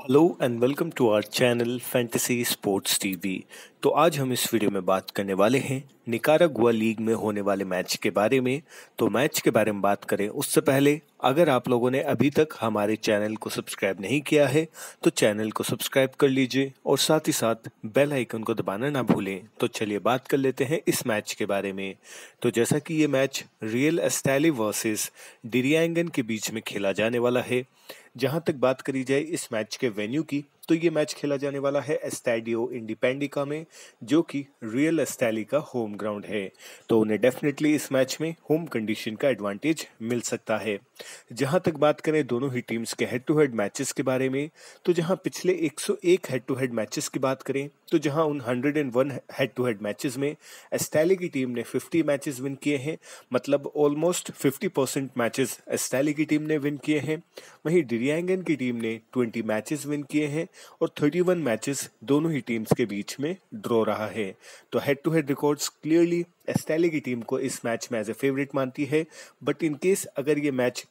hello and welcome to our channel fantasy sports TV तो आज हम इस वीडियो में बात करने वाले हैं निकारागुआ लीग में होने वाले मैच के बारे में तो मैच के बारे में बात करें उससे पहले अगर आप लोगों ने अभी तक हमारे चैनल को सब्सक्राइब नहीं किया है तो चैनल को सब्सक्राइब कर लीजिए और साथ ही साथ बेल आइकन को दबाना ना भूलें तो चलिए बात कर लेते हैं इस मैच के बारे में तो जैसा कि ये match Real Esteli versus Diriangen के बीच में खेला जाने वाला है जहां तक बात करी जाए इस मैच के वेन्यू की तो ये मैच खेला जाने वाला है एस्टेडियो इंडिपेंडिका में जो कि रियल एस्टेली का होम ग्राउंड है तो उन्हें डेफिनेटली इस मैच में होम कंडीशन का एडवांटेज मिल सकता है जहां तक बात करें दोनों ही टीम्स के हेड टू हेड मैचेस के बारे में तो जहां पिछले 101 हेड टू हेड मैचेस की बात करें तो जहां उन 101 हेड टू हेड मैचेस में एस्टेली की टीम ने 50 मैचेस विन किए हैं मतलब ऑलमोस्ट 50 परसेंट मैचेस एस्टेली की टीम ने विन किए हैं वहीं डिरियांगन की टीम ने 20 मैचेस विन किए हैं और 31 मैचेस दोनों ही टीम्स के बीच में ड्रॉ रहा है तो head to head records clearly Esteli की टीम को इस मैच में एज ए फेवरेट मानती है बट इन केस अगर ये मैच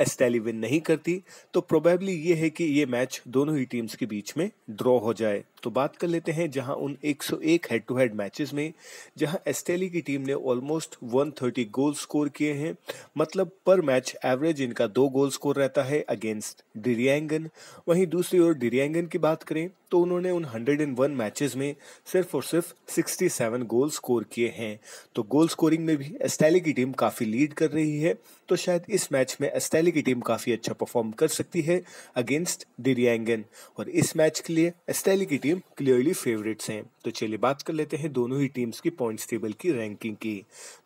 एस्टेली विन नहीं करती तो प्रोबेबली ये है कि ये मैच दोनों ही टीम्स के बीच में ड्रॉ हो जाए तो बात कर लेते हैं जहां उन 101 हेड टू हेड मैचेस में जहां एस्टेली की टीम ने ऑलमोस्ट 130 गोल स्कोर किए हैं मतलब पर मैच एवरेज इनका दो गोल स्कोर रहता है अगेंस्ट डिरियांगन वहीं दूसरी ओर डिरियांगन की बात करें तो उन्होंने उन 101 मैचेस में सिर्फ और सिर्फ 67 गोल स्कोर किए हैं तो गोल स्कोरिंग में भी एस्टेली की टीम काफ़ी लीड कर रही है तो शायद इस मैच में एस्टेली की टीम काफ़ी अच्छा परफॉर्म कर सकती है अगेंस्ट डिरियांगन और इस मैच के लिए एस्टेली की टीम टीम क्लियरली फेवरेट्स हैं तो चलिए बात कर लेते हैं दोनों ही टीम्स की पॉइंट्स टेबल की रैंकिंग की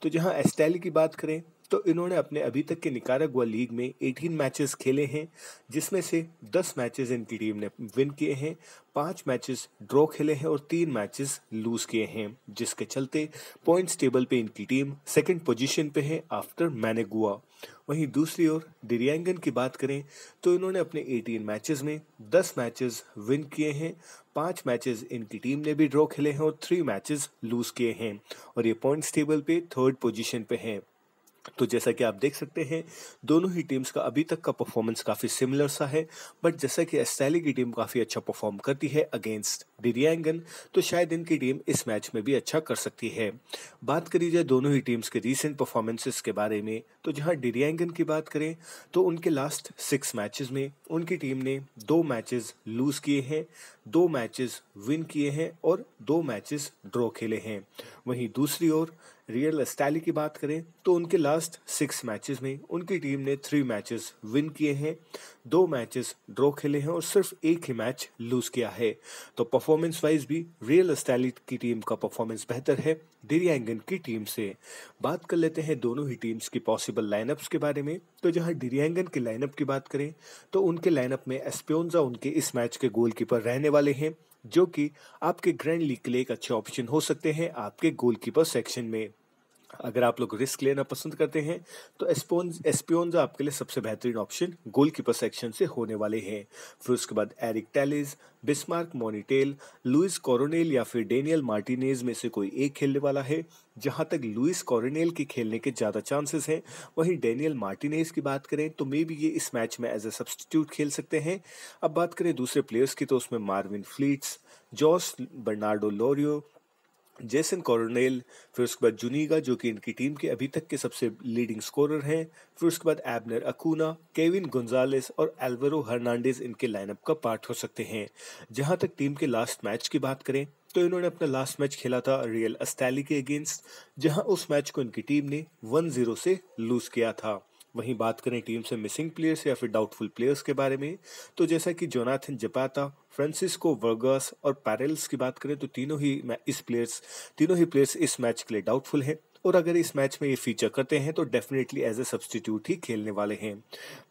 तो जहां एस्टैली की बात करें तो इन्होंने अपने अभी तक के निकारागुआ लीग में 18 मैचेस खेले हैं जिसमें से 10 मैचेस इनकी टीम ने विन किए हैं पांच मैचेस ड्रॉ खेले हैं और तीन मैचेस लूज किए हैं जिसके चलते पॉइंट्स टेबल पे इनकी टीम सेकंड पोजीशन पे है आफ्टर मैनेगुआ वहीं दूसरी ओर डिरियांगन की बात करें तो इन्होंने अपने 18 मैचेस में 10 मैचेस विन किए हैं पांच मैचेस इनकी टीम ने भी ड्रॉ खेले हैं और थ्री मैचेस लूज किए हैं और ये पॉइंट्स टेबल पे थर्ड पोजीशन पे हैं तो जैसा कि आप देख सकते हैं दोनों ही टीम्स का अभी तक का परफॉर्मेंस काफ़ी सिमिलर सा है बट जैसा कि एस्टैली की टीम काफ़ी अच्छा परफॉर्म करती है अगेंस्ट डिरियांगन तो शायद इनकी टीम इस मैच में भी अच्छा कर सकती है बात करी जाए दोनों ही टीम्स के रीसेंट परफॉर्मेंसेस के बारे में तो जहां डिरियांगन की बात करें तो उनके लास्ट सिक्स मैचेस में उनकी टीम ने दो मैचेस लूज़ किए हैं दो मैचेस विन किए हैं और दो मैचेस ड्रॉ खेले हैं वहीं दूसरी ओर रियल एस्टैली की बात करें तो उनके लास्ट सिक्स मैचेस में उनकी टीम ने थ्री मैचेस विन किए हैं दो मैचेस ड्रॉ खेले हैं और सिर्फ एक ही मैच लूज किया है तो परफॉर्मेंस वाइज भी रियल एस्टैली की टीम का परफॉर्मेंस बेहतर है डिरियांगन की टीम से बात कर लेते हैं दोनों ही टीम्स की पॉसिबल लाइनअप्स के बारे में तो जहां डिरियांगन के लाइनअप की बात करें तो उनके लाइनअप में एस्पियोन्जा उनके इस मैच के गोलकीपर रहने वाले हैं जो कि आपके ग्रैंड लीग के लिए एक अच्छे ऑप्शन हो सकते हैं आपके गोलकीपर सेक्शन में अगर आप लोग रिस्क लेना पसंद करते हैं तो एस्पियोन्जा आपके लिए सबसे बेहतरीन ऑप्शन गोलकीपर सेक्शन से होने वाले हैं फिर उसके बाद Eric Tellez Bismarck Montiel Luis Coronel या फिर डेनियल मार्टिनेज में से कोई एक खेलने वाला है जहां तक लुइस कॉरोनेल के खेलने के ज़्यादा चांसेस हैं वहीं डेनियल मार्टिनेज की बात करें तो मे बी ये इस मैच में एज ए सब्सटीट्यूट खेल सकते हैं अब बात करें दूसरे प्लेयर्स की तो उसमें Marvin Fletes Jose Bernardo Lorio Jason Coronel फिर उसके बाद जुनीगा जो कि इनकी टीम के अभी तक के सबसे लीडिंग स्कोरर हैं फिर उसके बाद एबनर अकूना केविन गुंजालेस और एल्वरो हर्नांडेज इनके लाइनअप का पार्ट हो सकते हैं जहां तक टीम के लास्ट मैच की बात करें तो इन्होंने अपना लास्ट मैच खेला था रियल अस्टैली के अगेंस्ट जहां उस मैच को इनकी टीम ने 1-0 से लूज किया था वहीं बात करें टीम से मिसिंग प्लेयर्स या फिर डाउटफुल प्लेयर्स के बारे में तो जैसा कि जोनाथन जपाता फ्रांसिस्को वर्गस और पैरल्स की बात करें तो तीनों ही इस प्लेयर्स तीनों ही प्लेयर्स इस मैच के लिए डाउटफुल हैं और अगर इस मैच में ये फीचर करते हैं तो डेफिनेटली एज ए सब्सटीट्यूट ही खेलने वाले हैं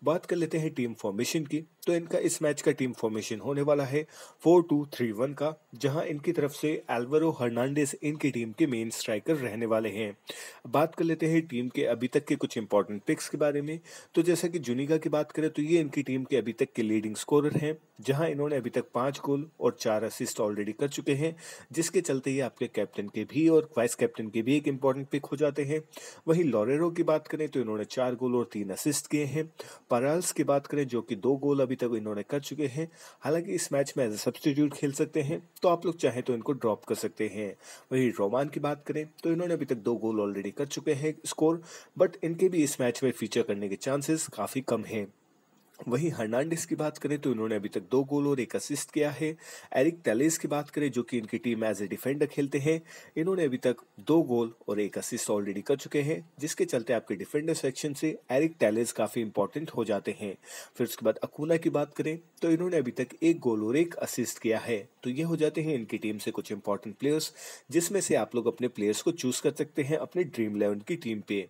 बात कर लेते हैं टीम फॉर्मेशन की तो इनका इस मैच का टीम फॉर्मेशन होने वाला है फोर टू थ्री वन का जहां इनकी तरफ से एल्वरो हर्नांडिस इनकी टीम के मेन स्ट्राइकर रहने वाले हैं बात कर लेते हैं टीम के अभी तक के कुछ इंपॉर्टेंट पिक्स के बारे में तो जैसा कि जुनिगा की बात करें तो ये इनकी टीम के अभी तक के लीडिंग स्कोरर हैं जहां इन्होंने अभी तक पांच गोल और चार असिस्ट ऑलरेडी कर चुके हैं जिसके चलते ही आपके कैप्टन के भी और वाइस कैप्टन के भी एक इम्पॉर्टेंट पिक हो जाते हैं वहीं लॉरेरो की बात करें तो इन्होंने चार गोल और तीन असिस्ट किए हैं पराल्स की बात करें जो कि दो गोल अभी तक इन्होंने कर चुके हैं हालांकि इस मैच में एज ए सब्सटीट्यूट खेल सकते हैं तो आप लोग चाहें तो इनको ड्रॉप कर सकते हैं वहीं रोमान की बात करें तो इन्होंने अभी तक दो गोल ऑलरेडी कर चुके हैं स्कोर बट इनके भी इस मैच में फीचर करने के चांसेस काफ़ी कम हैं वहीं हर्नांडिस की बात करें तो इन्होंने अभी तक दो गोल और एक असिस्ट किया है एरिक तेलेस की बात करें जो कि इनकी टीम एज ए डिफेंडर खेलते हैं इन्होंने अभी तक दो गोल और एक असिस्ट ऑलरेडी कर चुके हैं जिसके चलते आपके डिफेंडर सेक्शन से एरिक टेलेस काफ़ी इंपॉर्टेंट हो जाते हैं फिर उसके बाद अकूना की बात करें तो इन्होंने अभी तक एक गोल और एक असिस्ट किया है तो ये हो जाते हैं इनकी टीम से कुछ इंपॉर्टेंट प्लेयर्स जिसमें से आप लोग अपने प्लेयर्स को चूज कर सकते हैं अपने ड्रीम इलेवन की टीम पे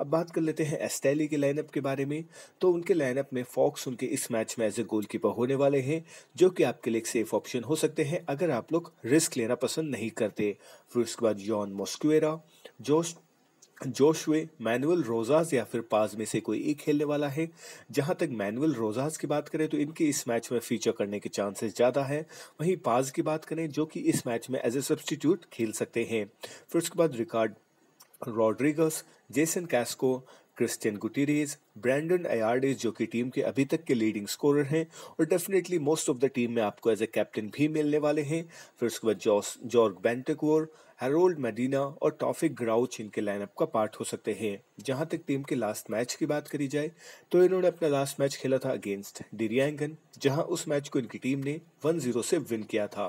अब बात कर लेते हैं एस्टेली के लाइनअप के बारे में तो उनके लाइनअप में फॉक फॉक्स उनके इस मैच में एज ए गोलकीपर होने वाले हैं जो कि आपके लिए सेफ ऑप्शन हो सकते हैं अगर आप लोग रिस्क लेना पसंद नहीं करते फिर उसके बाद जॉन मोस्क्वेरा जोश जोशवे मैनुअल रोजाज या फिर पाज में से कोई एक खेलने वाला है जहां तक मैनुअल रोजाज की बात करें तो इनके इस मैच में फीचर करने के चांसेस ज़्यादा है वहीं पाज की बात करें जो कि इस मैच में एज ए सब्सटीट्यूट खेल सकते हैं फिर उसके बाद Ricardo Rodriguez Jason Casco Christian Gutierrez Brandon Ayerdis जो कि टीम के अभी तक के लीडिंग स्कोरर हैं और definitely most of the team में आपको एज ए कैप्टन भी मिलने वाले हैं फिर उसके बाद जॉस जॉर्ग बैंटेकोर हेरोल्ड मेडिना और टॉफिक ग्राउच इनके लाइनअप का पार्ट हो सकते हैं जहां तक टीम के लास्ट मैच की बात करी जाए तो इन्होंने अपना लास्ट मैच खेला था अगेंस्ट डिरियांगन जहां उस मैच को इनकी टीम ने 1-0 से विन किया था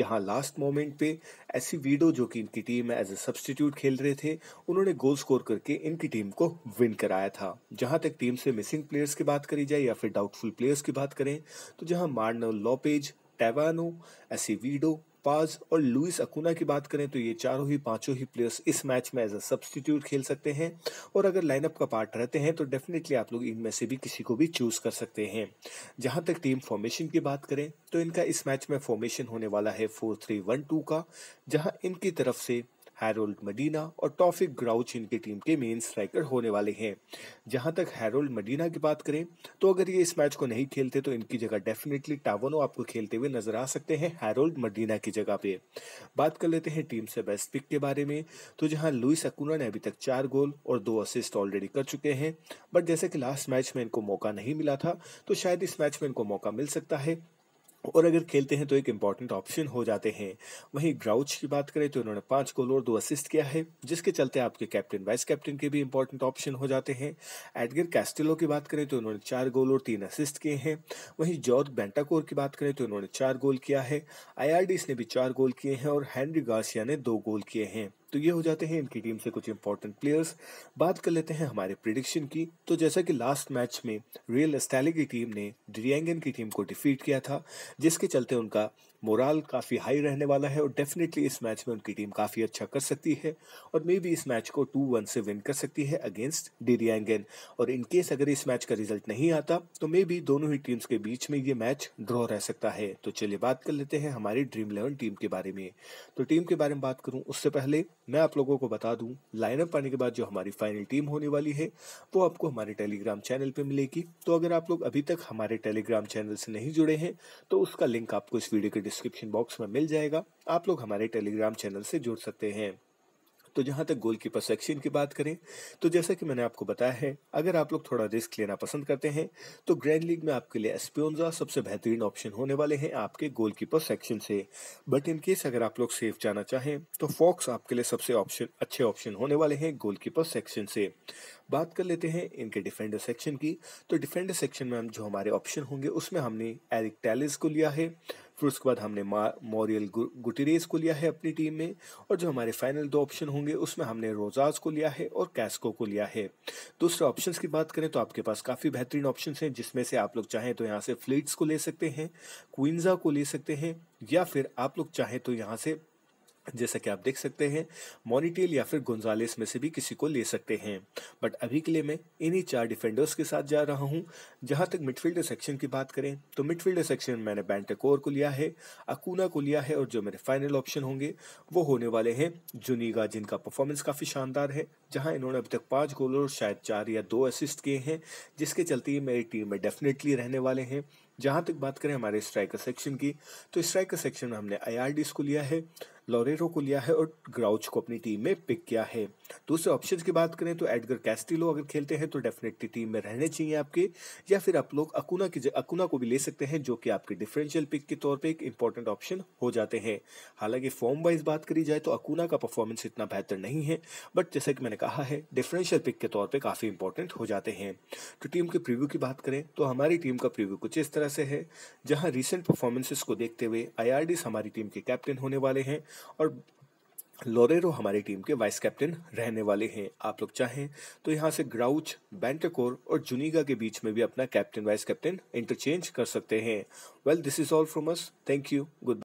जहां लास्ट मोमेंट पे ऐसी वीडो जो कि इनकी टीम में एज ए सब्सटीट्यूट खेल रहे थे उन्होंने गोल स्कोर करके इनकी टीम को विन कराया था जहां तक टीम से मिसिंग प्लेयर्स की बात करी जाए या फिर डाउटफुल प्लेयर्स की बात करें तो जहां मार्नो लॉपेज टैवानो एसीवीडो पाज और लुइस अकुना की बात करें तो ये चारों ही पांचों ही प्लेयर्स इस मैच में एज अ सब्सटीट्यूट खेल सकते हैं और अगर लाइनअप का पार्ट रहते हैं तो डेफिनेटली आप लोग इनमें से भी किसी को भी चूज कर सकते हैं जहां तक टीम फॉर्मेशन की बात करें तो इनका इस मैच में फॉर्मेशन होने वाला है फोर थ्री वन टू का जहां इनकी तरफ से हैरोल्ड मदीना और टॉफिक ग्राउच इनकी टीम के मेन स्ट्राइकर होने वाले हैं जहां तक हैरोल्ड मदीना की बात करें तो अगर ये इस मैच को नहीं खेलते तो इनकी जगह डेफिनेटली टावनो आपको खेलते हुए नजर आ सकते हैं हैरोल्ड मदीना की जगह पे बात कर लेते हैं टीम से बेस्ट पिक के बारे में तो जहाँ लुइस अकूना ने अभी तक चार गोल और दो असिस्ट ऑलरेडी कर चुके हैं बट जैसे कि लास्ट मैच में इनको मौका नहीं मिला था तो शायद इस मैच में इनको मौका मिल सकता है और अगर खेलते हैं तो एक इम्पॉर्टेंट ऑप्शन हो जाते हैं वहीं ग्राउच की बात करें तो उन्होंने पांच गोल और दो असिस्ट किया है जिसके चलते आपके कैप्टन वाइस कैप्टन के भी इम्पॉर्टेंट ऑप्शन हो जाते हैं एडगर कैस्टिलो की बात करें तो उन्होंने चार गोल और तीन असिस्ट किए हैं वहीं जॉर्ज बेंटाकोर की बात करें तो उन्होंने चार गोल किया है आई ने भी चार गोल किए हैं और हैंनरी गार्सिया ने दो गोल किए हैं तो ये हो जाते हैं इनकी टीम से कुछ इंपॉर्टेंट प्लेयर्स बात कर लेते हैं हमारे प्रिडिक्शन की तो जैसा कि लास्ट मैच में रियल स्टैली की टीम ने ड्रियंगन की टीम को डिफीट किया था जिसके चलते उनका मोराल काफ़ी हाई रहने वाला है और डेफिनेटली इस मैच में उनकी टीम काफ़ी अच्छा कर सकती है और मे बी इस मैच को टू वन से विन कर सकती है अगेंस्ट डीरियांगन और इनकेस अगर इस मैच का रिजल्ट नहीं आता तो मे बी दोनों ही टीम्स के बीच में ये मैच ड्रॉ रह सकता है तो चलिए बात कर लेते हैं हमारी ड्रीम इलेवन टीम के बारे में तो टीम के बारे में बात करूँ उससे पहले मैं आप लोगों को बता दूँ लाइनअप पाने के बाद जो हमारी फाइनल टीम होने वाली है वो आपको हमारे टेलीग्राम चैनल पर मिलेगी तो अगर आप लोग अभी तक हमारे टेलीग्राम चैनल से नहीं जुड़े हैं तो उसका लिंक आपको इस वीडियो के डिस्क्रिप्शन बॉक्स में मिल जाएगा आप लोग हमारे टेलीग्राम चैनल से जुड़ सकते हैं तो जहां तक गोलकीपर सेक्शन की बात करें तो जैसा कि मैंने आपको बताया है अगर आप लोग थोड़ा रिस्क लेना पसंद करते हैं तो ग्रैंड लीग में आपके लिए एस्पियोजा सबसे बेहतरीन ऑप्शन होने वाले हैं आपके गोलकीपर सेक्शन से बट इन केस अगर आप लोग सेफ जाना चाहें तो फॉक्स आपके लिए सबसे ऑप्शन अच्छे ऑप्शन होने वाले हैं गोलकीपर सेक्शन से बात कर लेते हैं इनके डिफेंडर सेक्शन की तो डिफेंडर सेक्शन में जो हमारे ऑप्शन होंगे उसमें हमने एरिक टैलिस को लिया है फिर उसके बाद हमने मोरियल गुटेरेस को लिया है अपनी टीम में और जो हमारे फाइनल दो ऑप्शन होंगे उसमें हमने रोजाज को लिया है और कैस्को को लिया है दूसरे ऑप्शंस की बात करें तो आपके पास काफ़ी बेहतरीन ऑप्शंस हैं जिसमें से आप लोग चाहें तो यहाँ से फ्लीट्स को ले सकते हैं क्विंजा को ले सकते हैं या फिर आप लोग चाहें तो यहाँ से जैसा कि आप देख सकते हैं मोनिटेल या फिर गुंजालेस में से भी किसी को ले सकते हैं बट अभी के लिए मैं इन्हीं चार डिफेंडर्स के साथ जा रहा हूं जहां तक मिडफील्डर सेक्शन की बात करें तो मिडफील्डर सेक्शन में मैंने बैंटेकोर को लिया है अकूना को लिया है और जो मेरे फाइनल ऑप्शन होंगे वो होने वाले हैं जुनीगा जिनका परफॉर्मेंस काफ़ी शानदार है जहाँ इन्होंने अभी तक पाँच गोल और शायद चार या दो असिस्ट किए हैं जिसके चलते ये मेरी टीम में डेफिनेटली रहने वाले हैं जहाँ तक बात करें हमारे स्ट्राइकर सेक्शन की तो स्ट्राइकर सेक्शन में हमने आई को लिया है लॉरेरो को लिया है और ग्राउच को अपनी टीम में पिक किया है दूसरे तो ऑप्शन की बात करें तो एडगर कैस्टिलो अगर खेलते हैं तो डेफिनेटली टीम में रहने चाहिए आपके या फिर आप लोग अकुना की अकुना को भी ले सकते हैं जो कि आपके डिफरेंशियल पिक के तौर पर एक इंपॉर्टेंट ऑप्शन हो जाते हैं हालांकि फॉर्म वाइज बात करी जाए तो अकुना का परफॉर्मेंस इतना बेहतर नहीं है बट जैसा कि मैंने कहा है डिफरेंशियल पिक के तौर पर काफ़ी इंपॉर्टेंट हो जाते हैं तो टीम के प्रिव्यू की बात करें तो हमारी टीम का प्रिव्यू कुछ इस तरह से है जहाँ रिसेंट परफॉर्मेंसेस को देखते हुए आई हमारी टीम के कैप्टन होने वाले हैं और लोरेरो हमारी टीम के वाइस कैप्टन रहने वाले हैं आप लोग चाहें तो यहाँ से ग्राउच बैंटकोर और जुनीगा के बीच में भी अपना कैप्टन वाइस कैप्टन इंटरचेंज कर सकते हैं well this is all from us thank you good